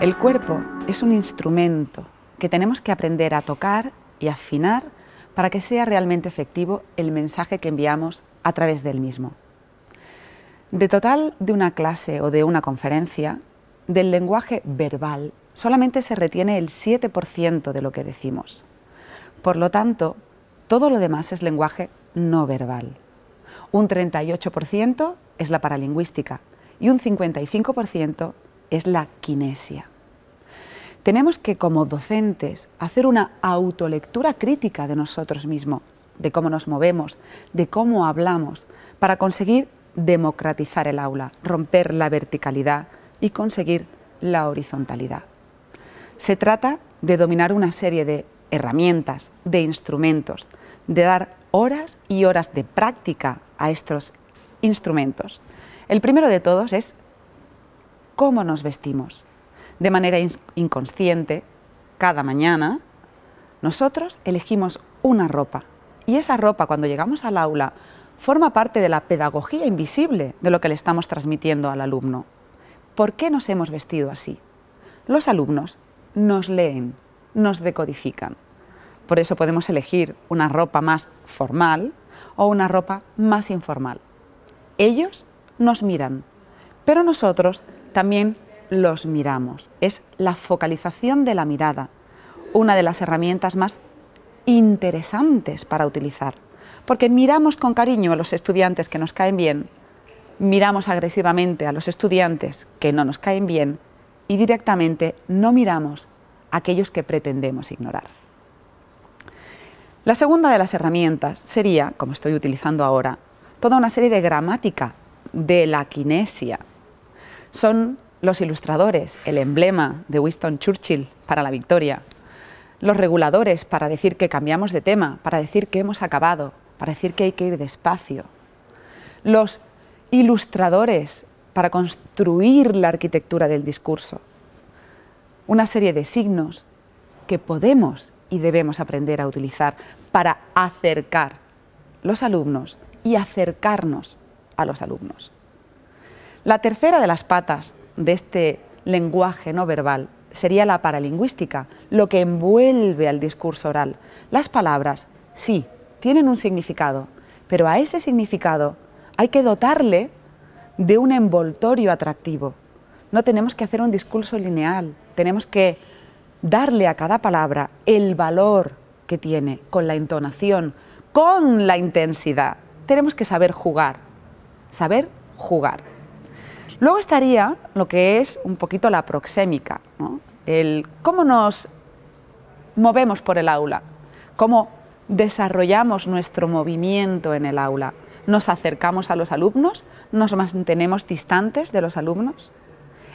El cuerpo es un instrumento que tenemos que aprender a tocar y afinar para que sea realmente efectivo el mensaje que enviamos a través del mismo. De total de una clase o de una conferencia, del lenguaje verbal solamente se retiene el 7% de lo que decimos. Por lo tanto, todo lo demás es lenguaje no verbal. Un 38% es la paralingüística y un 55% es la kinesia. Tenemos que, como docentes, hacer una autolectura crítica de nosotros mismos, de cómo nos movemos, de cómo hablamos, para conseguir democratizar el aula, romper la verticalidad y conseguir la horizontalidad. Se trata de dominar una serie de herramientas, de instrumentos, de dar horas y horas de práctica a estos instrumentos. El primero de todos es cómo nos vestimos. De manera inconsciente, cada mañana, nosotros elegimos una ropa. Y esa ropa, cuando llegamos al aula, forma parte de la pedagogía invisible de lo que le estamos transmitiendo al alumno. ¿Por qué nos hemos vestido así? Los alumnos nos leen, nos decodifican. Por eso podemos elegir una ropa más formal o una ropa más informal. Ellos nos miran, pero nosotros también los miramos. Es la focalización de la mirada, una de las herramientas más interesantes para utilizar, porque miramos con cariño a los estudiantes que nos caen bien, miramos agresivamente a los estudiantes que no nos caen bien y directamente no miramos a aquellos que pretendemos ignorar. La segunda de las herramientas sería, como estoy utilizando ahora, toda una serie de gramática de la kinesia, son los ilustradores, el emblema de Winston Churchill para la victoria, los reguladores para decir que cambiamos de tema, para decir que hemos acabado, para decir que hay que ir despacio, los ilustradores para construir la arquitectura del discurso, una serie de signos que podemos y debemos aprender a utilizar para acercar los alumnos y acercarnos a los alumnos. La tercera de las patas de este lenguaje no verbal sería la paralingüística, lo que envuelve al discurso oral. Las palabras, sí, tienen un significado, pero a ese significado hay que dotarle de un envoltorio atractivo. No tenemos que hacer un discurso lineal, tenemos que darle a cada palabra el valor que tiene, con la entonación, con la intensidad. Tenemos que saber jugar, saber jugar. Luego estaría lo que es un poquito la proxémica, el cómo nos movemos por el aula, cómo desarrollamos nuestro movimiento en el aula. Nos acercamos a los alumnos, nos mantenemos distantes de los alumnos.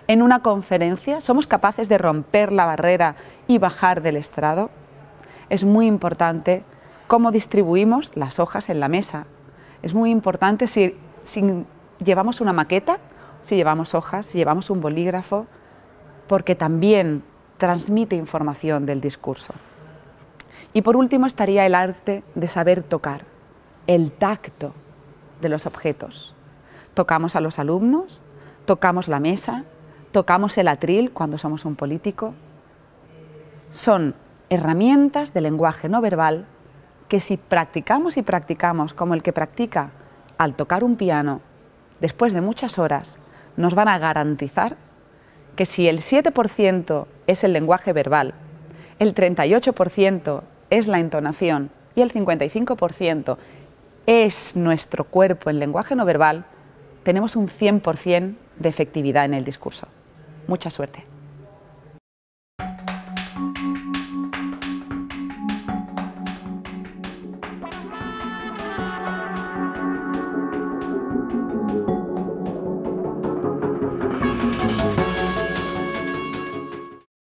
En una conferencia somos capaces de romper la barrera y bajar del estrado. Es muy importante cómo distribuimos las hojas en la mesa. Es muy importante si llevamos una maqueta, si llevamos hojas, si llevamos un bolígrafo, porque también transmite información del discurso. Y por último estaría el arte de saber tocar, el tacto de los objetos. Tocamos a los alumnos, tocamos la mesa, tocamos el atril cuando somos un político. Son herramientas de lenguaje no verbal que si practicamos y practicamos como el que practica al tocar un piano, después de muchas horas, nos van a garantizar que si el 7% es el lenguaje verbal, el 38% es la entonación y el 55% es nuestro cuerpo en lenguaje no verbal, tenemos un 100% de efectividad en el discurso. Mucha suerte.